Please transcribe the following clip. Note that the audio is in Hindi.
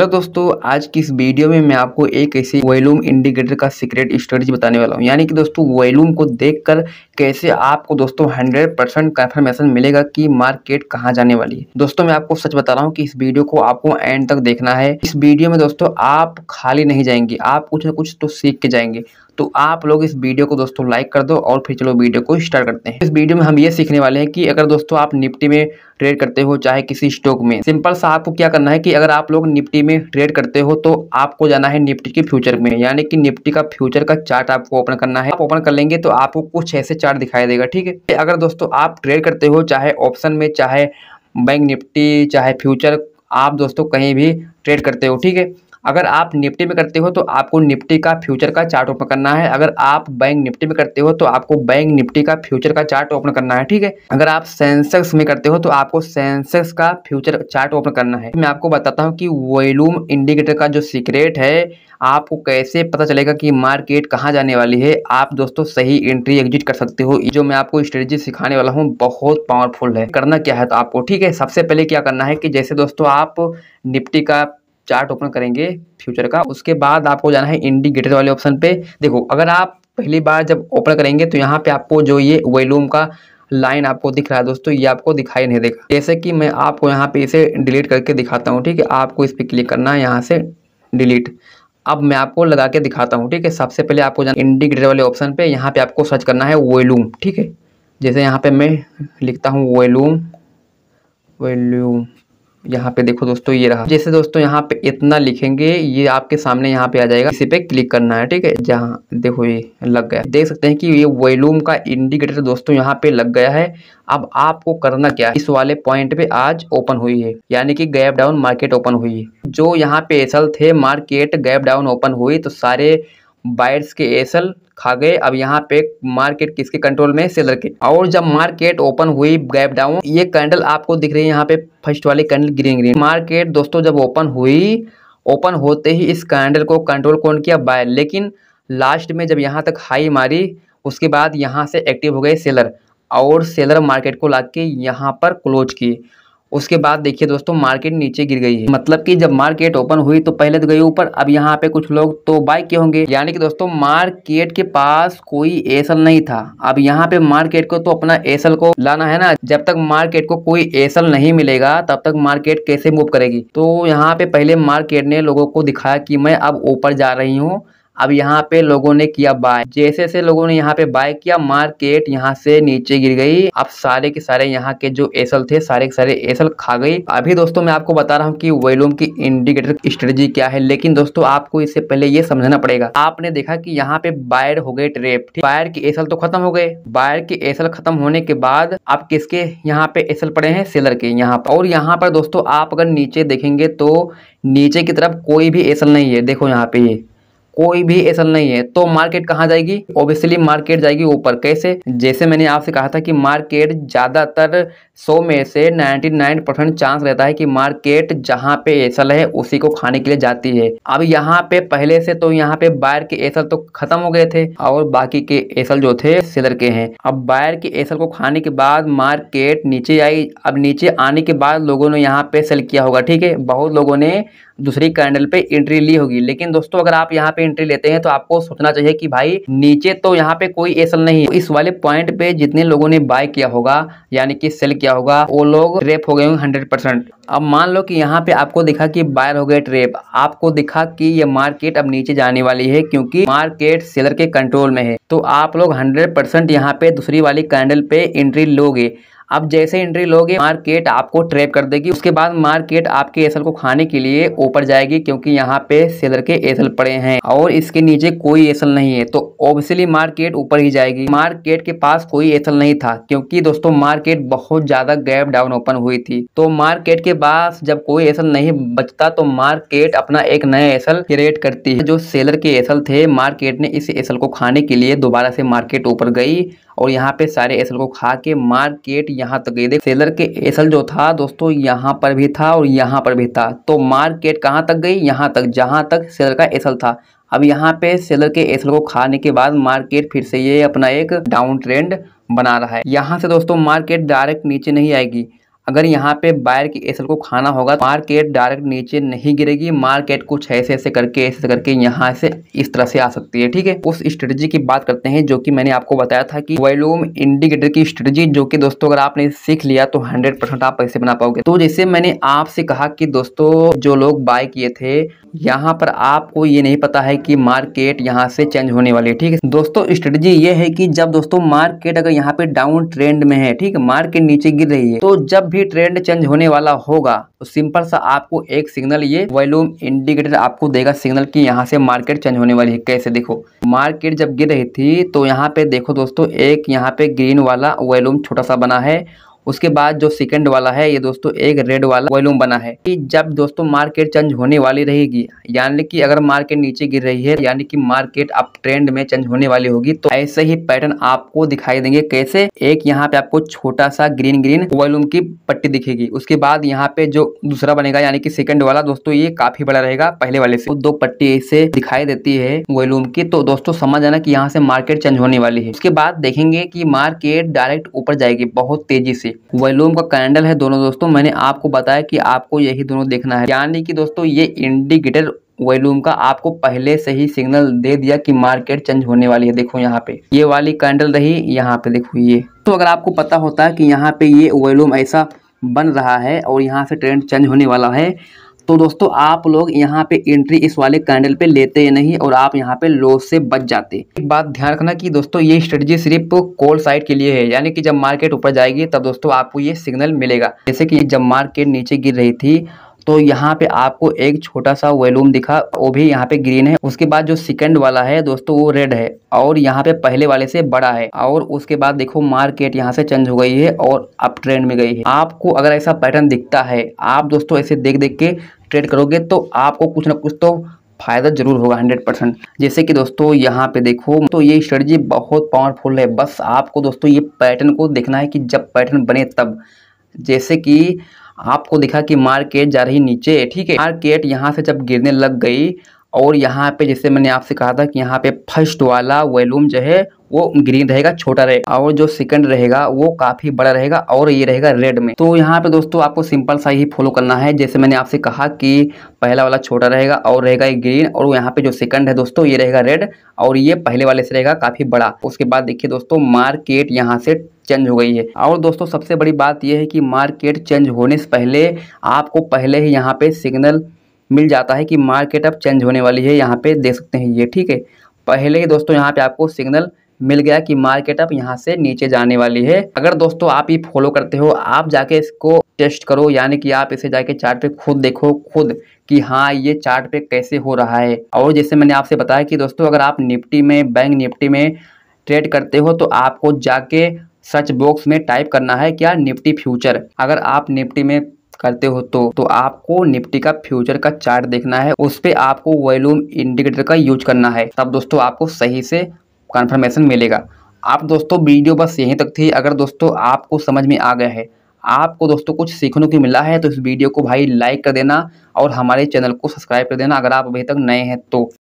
हेलो दोस्तों आज की इस वीडियो में मैं आपको एक ऐसे वॉल्यूम इंडिकेटर का सीक्रेट स्ट्रेटजी बताने वाला हूं यानी कि दोस्तों वॉल्यूम को देखकर कैसे आपको दोस्तों 100 परसेंट कन्फर्मेशन मिलेगा कि मार्केट कहां जाने वाली है दोस्तों मैं आपको सच बता रहा हूं कि इस वीडियो को आपको एंड तक देखना है इस वीडियो में दोस्तों आप खाली नहीं जाएंगे आप कुछ ना कुछ तो सीख के जाएंगे तो आप लोग इस वीडियो को दोस्तों लाइक कर दो और फिर चलो वीडियो को स्टार्ट करते हैं इस वीडियो में हम ये सीखने वाले हैं कि अगर दोस्तों आप निफ्टी में ट्रेड करते हो चाहे किसी स्टॉक में सिंपल सा आपको क्या करना है कि अगर आप लोग निफ्टी में ट्रेड करते हो तो आपको जाना है निफ्टी के फ्यूचर में यानी कि निफ्टी का फ्यूचर का चार्ट आपको ओपन करना है आप ओपन कर लेंगे तो आपको कुछ ऐसे चार्ट दिखाई देगा ठीक है तो अगर दोस्तों आप ट्रेड करते हो चाहे ऑप्शन में चाहे बैंक निफ्टी चाहे फ्यूचर आप दोस्तों कहीं भी ट्रेड करते हो ठीक है अगर आप निफ्टी में करते हो तो आपको निफ्टी का फ्यूचर का चार्ट ओपन करना है अगर आप बैंक निफ्टी में करते हो तो आपको बैंक निफ्टी का फ्यूचर का चार्ट ओपन करना है ठीक है अगर आप सेंसेक्स में करते हो तो आपको सेंसेक्स का फ्यूचर चार्ट ओपन करना है मैं आपको बताता हूँ कि वॉल्यूम इंडिकेटर का जो सीक्रेट है आपको कैसे पता चलेगा कि मार्केट कहाँ जाने वाली है आप दोस्तों सही एंट्री एग्जिट कर सकते हो जो मैं आपको स्ट्रेटजी सिखाने वाला हूँ बहुत पावरफुल है करना क्या है तो आपको ठीक है सबसे पहले क्या करना है कि जैसे दोस्तों आप निफ्टी का चार्ट ओपन करेंगे फ्यूचर का उसके बाद आपको जाना है इंडिकेटर वाले ऑप्शन पे देखो अगर आप पहली बार जब ओपन करेंगे तो यहाँ पे आपको जो ये वेलूम का लाइन आपको दिख रहा है दोस्तों ये आपको दिखाई नहीं देगा जैसे कि मैं आपको यहाँ पे इसे डिलीट करके दिखाता हूँ ठीक है आपको इस पर क्लिक करना है यहाँ से डिलीट अब मैं आपको लगा के दिखाता हूँ ठीक है सबसे पहले आपको जाना इंडिकेटर वाले ऑप्शन पे यहाँ पे आपको सर्च करना है वेलूम ठीक है जैसे यहाँ पे मैं लिखता हूँ वेलूम वेल्यूम यहाँ पे देखो दोस्तों ये रहा जैसे दोस्तों यहाँ पे इतना लिखेंगे ये आपके सामने यहाँ पे आ जाएगा इसी पे क्लिक करना है ठीक है जहाँ देखो ये लग गया देख सकते हैं कि ये वॉल्यूम का इंडिकेटर दोस्तों यहाँ पे लग गया है अब आपको करना क्या इस वाले पॉइंट पे आज ओपन हुई है यानी कि गैप डाउन मार्केट ओपन हुई है जो यहाँ पे एसल थे मार्केट गैप डाउन ओपन हुई तो सारे बायर्स के एसल खा गए अब यहाँ पे मार्केट किसके कंट्रोल में सेलर के और जब मार्केट ओपन हुई गैप डाउन ये कैंडल आपको दिख रही है यहाँ पे फर्स्ट वाली कैंडल ग्रीन ग्रीन मार्केट दोस्तों जब ओपन हुई ओपन होते ही इस कैंडल को कंट्रोल कौन किया बायर लेकिन लास्ट में जब यहाँ तक हाई मारी उसके बाद यहाँ से एक्टिव हो गए सेलर और सेलर मार्केट को ला के यहाँ पर क्लोज किए उसके बाद देखिए दोस्तों मार्केट नीचे गिर गई है मतलब कि जब मार्केट ओपन हुई तो पहले तो गई ऊपर अब यहाँ पे कुछ लोग तो बाय किए होंगे यानी कि दोस्तों मार्केट के पास कोई एसल नहीं था अब यहाँ पे मार्केट को तो अपना एसल को लाना है ना जब तक मार्केट को कोई एसल नहीं मिलेगा तब तक मार्केट कैसे मूव करेगी तो यहाँ पे पहले मार्केट ने लोगों को दिखाया कि मैं अब ऊपर जा रही हूँ अब यहाँ पे लोगों ने किया बाय जैसे से लोगों ने यहाँ पे बाय किया मार्केट यहाँ से नीचे गिर गई अब सारे के सारे यहाँ के जो एसल थे सारे के सारे एसल खा गई अभी दोस्तों मैं आपको बता रहा हूँ की वेलूम की इंडिकेटर स्ट्रेटेजी क्या है लेकिन दोस्तों आपको इससे पहले ये समझना पड़ेगा आपने देखा की यहाँ पे बायर हो गए ट्रेप बायर के एसल तो खत्म हो गए बायर के एसल खत्म होने के बाद आप किसके यहाँ पे एसल पड़े हैं सेलर के यहाँ और यहाँ पर दोस्तों आप अगर नीचे देखेंगे तो नीचे की तरफ कोई भी एसल नहीं है देखो यहाँ पे ये कोई भी ऐसा नहीं है तो मार्केट कहाँ जाएगी ओबियसली मार्केट जाएगी ऊपर कैसे जैसे मैंने आपसे कहा था कि मार्केट ज़्यादातर सो में से 99 परसेंट चांस रहता है कि मार्केट जहाँ पे एसल है उसी को खाने के लिए जाती है अब यहाँ पे पहले से तो यहाँ पे बायर के एसल तो खत्म हो गए थे और बाकी के एसल जो थे सेलर के हैं अब बायर के एसल को खाने के बाद मार्केट नीचे आई अब नीचे आने के बाद लोगों ने यहाँ पे सेल किया होगा ठीक है बहुत लोगों ने दूसरी कैंडल पे एंट्री ली होगी लेकिन दोस्तों अगर आप यहाँ पे एंट्री लेते हैं तो आपको सोचना चाहिए कि भाई नीचे तो यहाँ पे कोई एसल नहीं है इस वाले पॉइंट पे जितने लोगों ने बाय किया होगा यानी कि सेल किया किया होगा वो लोग ट्रेप हो गए होंगे हंड्रेड परसेंट अब मान लो कि यहाँ पे आपको दिखा कि बायर हो गए ट्रेप आपको दिखा कि ये मार्केट अब नीचे जाने वाली है क्योंकि मार्केट सेलर के कंट्रोल में है तो आप लोग हंड्रेड परसेंट यहाँ पे दूसरी वाली कैंडल पे एंट्री लोगे आप जैसे एंट्री लोगे मार्केट आपको ट्रैप कर देगी उसके बाद मार्केट आपके एसल को खाने के लिए ऊपर जाएगी क्योंकि यहाँ पे सेलर के एसल पड़े हैं और इसके नीचे कोई एसल नहीं है तो ऑब्वियसली मार्केट ऊपर ही जाएगी मार्केट के पास कोई एसल नहीं था क्योंकि दोस्तों मार्केट बहुत ज्यादा गैप डाउन ओपन हुई थी तो मार्केट के पास जब कोई एसल नहीं बचता तो मार्केट अपना एक नया एसल क्रिएट करती है जो सेलर के एसल थे मार्केट ने इस एसल को खाने के लिए दोबारा से मार्केट ऊपर गई और यहाँ पे सारे एसल को खा के मार्केट यहाँ तक गई देख सेलर के एसल जो था दोस्तों यहाँ पर भी था और यहाँ पर भी था तो मार्केट कहाँ तक गई यहाँ तक जहाँ तक सेलर का एसल था अब यहाँ पे सेलर के एसल को खाने के बाद मार्केट फिर से ये अपना एक डाउन ट्रेंड बना रहा है यहाँ से दोस्तों मार्केट डायरेक्ट नीचे नहीं आएगी अगर यहाँ पे बायर की एसल को खाना होगा तो मार्केट डायरेक्ट नीचे नहीं गिरेगी मार्केट कुछ ऐसे ऐसे करके ऐसे करके यहाँ से इस तरह से आ सकती है ठीक है उस स्ट्रेटजी की बात करते हैं जो कि मैंने आपको बताया था कि वॉल्यूम इंडिकेटर की स्ट्रेटजी जो कि दोस्तों अगर आपने सीख लिया तो हंड्रेड परसेंट आप पैसे बना पाओगे तो जैसे मैंने आपसे कहा कि दोस्तों जो लोग बाय किए थे यहाँ पर आपको ये नहीं पता है कि मार्केट यहाँ से चेंज होने वाली है ठीक है दोस्तों स्ट्रेटजी ये है कि जब दोस्तों मार्केट अगर यहाँ पे डाउन ट्रेंड में है ठीक है मार्केट नीचे गिर रही है तो जब भी भी ट्रेंड चेंज होने वाला होगा तो सिंपल सा आपको एक सिग्नल ये वॉल्यूम इंडिकेटर आपको देगा सिग्नल कि यहाँ से मार्केट चेंज होने वाली है कैसे देखो मार्केट जब गिर रही थी तो यहाँ पे देखो दोस्तों एक यहाँ पे ग्रीन वाला वॉल्यूम छोटा सा बना है उसके बाद जो सेकंड वाला है ये दोस्तों एक रेड वाला वॉल्यूम बना है कि जब दोस्तों मार्केट चेंज होने वाली रहेगी यानी कि अगर मार्केट नीचे गिर रही है यानी कि मार्केट अप ट्रेंड में चेंज होने वाली होगी तो ऐसे ही पैटर्न आपको दिखाई देंगे कैसे एक यहाँ पे आपको छोटा सा ग्रीन ग्रीन वॉल्यूम की पट्टी दिखेगी उसके बाद यहाँ पे जो दूसरा बनेगा यानी कि सेकंड वाला दोस्तों ये काफी बड़ा रहेगा पहले वाले से दो पट्टी ऐसे दिखाई देती है वॉल्यूम की तो दोस्तों समझ आना की यहाँ से मार्केट चेंज होने वाली है उसके बाद देखेंगे की मार्केट डायरेक्ट ऊपर जाएगी बहुत तेजी से से वॉल्यूम का कैंडल है दोनों दोस्तों मैंने आपको बताया कि आपको यही दोनों देखना है यानी कि दोस्तों ये इंडिकेटर वॉल्यूम का आपको पहले से ही सिग्नल दे दिया कि मार्केट चेंज होने वाली है देखो यहाँ पे ये वाली कैंडल रही यहाँ पे देखो ये तो अगर आपको पता होता है कि यहाँ पे ये वॉल्यूम ऐसा बन रहा है और यहाँ से ट्रेंड चेंज होने वाला है तो दोस्तों आप लोग यहाँ पे एंट्री इस वाले कैंडल पे लेते नहीं और आप यहाँ पे लॉस से बच जाते एक बात ध्यान रखना कि दोस्तों ये स्ट्रेटजी सिर्फ कोल साइड के लिए है यानी कि जब मार्केट ऊपर जाएगी तब दोस्तों आपको ये सिग्नल मिलेगा जैसे कि जब मार्केट नीचे गिर रही थी तो यहाँ पे आपको एक छोटा सा वेलूम दिखा वो भी यहाँ पे ग्रीन है उसके बाद जो सेकंड वाला है दोस्तों वो रेड है और यहाँ पे पहले वाले से बड़ा है और उसके बाद देखो मार्केट यहाँ से चेंज हो गई है और अप ट्रेंड में गई है आपको अगर ऐसा पैटर्न दिखता है आप दोस्तों ऐसे देख देख के ट्रेड करोगे तो आपको कुछ ना कुछ तो फायदा जरूर होगा हंड्रेड परसेंट जैसे कि दोस्तों यहाँ पे देखो तो ये स्ट्रेटजी बहुत पावरफुल है बस आपको दोस्तों ये पैटर्न को देखना है कि जब पैटर्न बने तब जैसे कि आपको दिखा कि मार्केट जा रही नीचे ठीक है मार्केट यहाँ से जब गिरने लग गई और यहाँ पे जैसे मैंने आपसे कहा था कि यहाँ पे फर्स्ट वाला वॉल्यूम जो है वो ग्रीन रहेगा छोटा रहेगा और जो सेकंड रहेगा वो काफ़ी बड़ा रहेगा और ये रहेगा रेड में तो यहाँ पे दोस्तों आपको सिंपल सा ही फॉलो करना है जैसे मैंने आपसे कहा कि पहला वाला छोटा रहेगा और रहेगा ये ग्रीन और यहाँ पे जो सेकंड है दोस्तों ये रहेगा रेड और ये पहले वाले से रहेगा काफ़ी बड़ा उसके बाद देखिए दोस्तों मार्केट यहाँ से चेंज हो गई है और दोस्तों सबसे बड़ी बात यह है कि मार्केट चेंज होने से पहले आपको पहले ही यहाँ पे सिग्नल मिल जाता है कि मार्केट अब चेंज होने वाली है यहाँ पे देख सकते हैं ये ठीक है पहले ही दोस्तों यहाँ पे आपको सिग्नल मिल गया कि मार्केट अब यहाँ से नीचे जाने वाली है अगर दोस्तों आप ये फॉलो करते हो आप जाके इसको टेस्ट करो यानी कि आप इसे जाके चार्ट पे खुद देखो खुद कि हाँ ये चार्ट पे कैसे हो रहा है और जैसे मैंने आपसे बताया कि दोस्तों अगर आप निफ्टी में बैंक निफ्टी में ट्रेड करते हो तो आपको जाके सर्च बॉक्स में टाइप करना है क्या निफ्टी फ्यूचर अगर आप निफ्टी में करते हो तो, तो आपको निफ्टी का फ्यूचर का चार्ट देखना है उस पर आपको वॉल्यूम इंडिकेटर का यूज करना है तब दोस्तों आपको सही से कन्फर्मेशन मिलेगा आप दोस्तों वीडियो बस यहीं तक थी अगर दोस्तों आपको समझ में आ गया है आपको दोस्तों कुछ सीखने को मिला है तो इस वीडियो को भाई लाइक कर देना और हमारे चैनल को सब्सक्राइब कर देना अगर आप अभी तक नए हैं तो